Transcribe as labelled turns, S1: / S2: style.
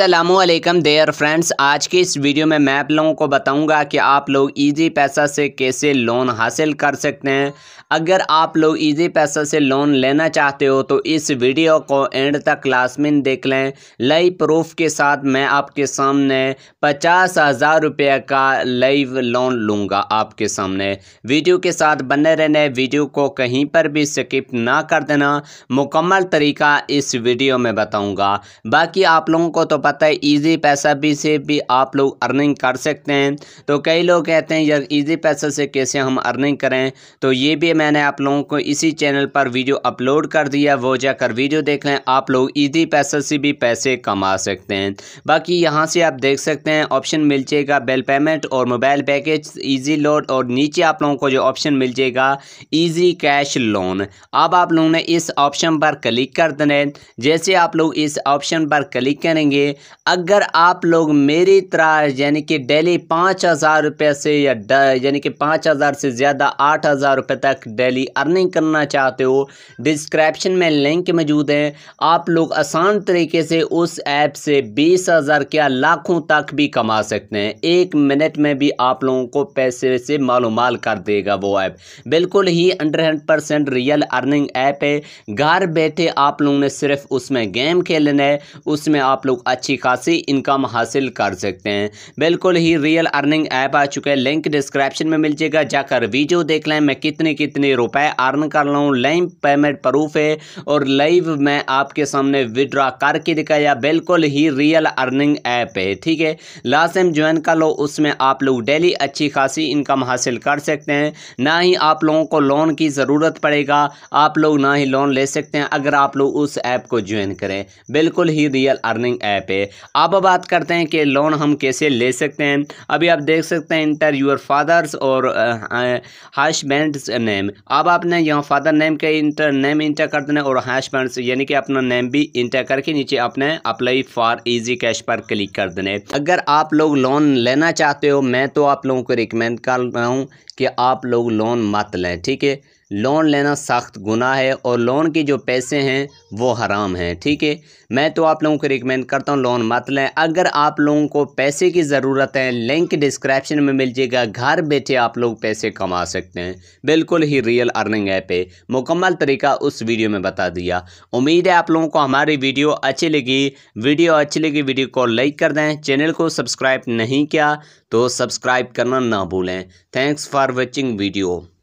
S1: Aslam their friends आज की इस वीडियो में मैं आप लोगों को बताऊंगा कि आप लोग इजी पैसा से कैसे लोन हासिल कर सकते हैं अगर आप लोग इजी पैसा से लोन लेना चाहते हो तो इस वीडियो को एंड तक लाजमिन देख लें लाइव प्रूफ के साथ मैं आपके सामने पचास हज़ार रुपये का लाइव लोन लूँगा आपके सामने वीडियो के साथ बने रहने वीडियो को कहीं पर भी स्किप ना कर देना मुकम्मल तरीका इस वीडियो में बताऊँगा बाकी आप लोगों को तो पता है इजी पैसा भी से भी आप लोग अर्निंग कर सकते हैं तो कई लोग कहते हैं यार इजी पैसा से कैसे हम अर्निंग करें तो ये भी मैंने आप लोगों को इसी चैनल पर वीडियो अपलोड कर दिया वो जाकर वीडियो देख लें आप लोग ईजी पैसा से भी पैसे कमा सकते हैं बाकी यहाँ से आप देख सकते हैं ऑप्शन मिल जाएगा बिल पेमेंट और मोबाइल पैकेज ईजी लोड और नीचे आप लोगों को जो ऑप्शन मिल जाएगा ईजी कैश लोन अब आप लोगों ने इस ऑप्शन पर क्लिक कर देने जैसे आप लोग इस ऑप्शन पर क्लिक करेंगे अगर आप लोग मेरी तरह यानी कि डेली पाँच हज़ार रुपये से या यानी कि पाँच हज़ार से ज़्यादा आठ हज़ार रुपये तक डेली अर्निंग करना चाहते हो डिस्क्रिप्शन में लिंक मौजूद है आप लोग आसान तरीके से उस ऐप से बीस हज़ार क्या लाखों तक भी कमा सकते हैं एक मिनट में भी आप लोगों को पैसे से मालूमाल कर देगा वो ऐप बिल्कुल ही hundred percent real earning app है घर बैठे आप लोगों ने सिर्फ उसमें गेम खेलना है उसमें आप लोग अच्छी खासी इनकम हासिल कर सकते हैं बिल्कुल ही रियल अर्निंग ऐप आ चुका है लिंक डिस्क्रिप्शन में मिल जाएगा जाकर वीडियो देख लें मैं कितने कितने रुपए अर्न कर रहा हूँ लाइव पेमेंट प्रूफ है और लाइव मैं आपके सामने विड्रॉ करके दिखाया बिल्कुल ही रियल अर्निंग ऐप है ठीक है लास्ट टाइम ज्वाइन कर लो उसमें आप लोग डेली अच्छी खासी इनकम हासिल कर सकते हैं ना ही आप लोगों को लोन की ज़रूरत पड़ेगा आप लोग ना ही लोन ले सकते हैं अगर आप लोग उस ऐप को ज्वाइन करें बिल्कुल ही रियल अर्निंग ऐप पे अब बात करते हैं कि लोन हम कैसे ले सकते हैं अभी आप देख सकते हैं इंटर योर फादर्स और हस्बैंड नेम अब आपने यहाँ फादर नेम के इंटर नेम इंटर कर देना और हस्बैंड यानी कि अपना नेम भी इंटर करके नीचे अपने अप्लाई फॉर ईजी कैश पर क्लिक कर देने अगर आप लोग लोन लेना चाहते हो मैं तो आप लोगों को रिकमेंड कर रहा हूँ कि आप लोग लोन मत लें ठीक है लोन लेना सख्त गुना है और लोन के जो पैसे हैं वो हराम हैं ठीक है मैं तो आप लोगों को रिकमेंड करता हूँ लोन मत लें अगर आप लोगों को पैसे की ज़रूरत है लिंक डिस्क्रिप्शन में मिल जाएगा घर बैठे आप लोग पैसे कमा सकते हैं बिल्कुल ही रियल अर्निंग ऐप है मुकम्मल तरीका उस वीडियो में बता दिया उम्मीद है आप लोगों को हमारी वीडियो अच्छी लगी वीडियो अच्छी लगी वीडियो को लाइक कर दें चैनल को सब्सक्राइब नहीं किया तो सब्सक्राइब करना ना भूलें थैंक्स फॉर वॉचिंग वीडियो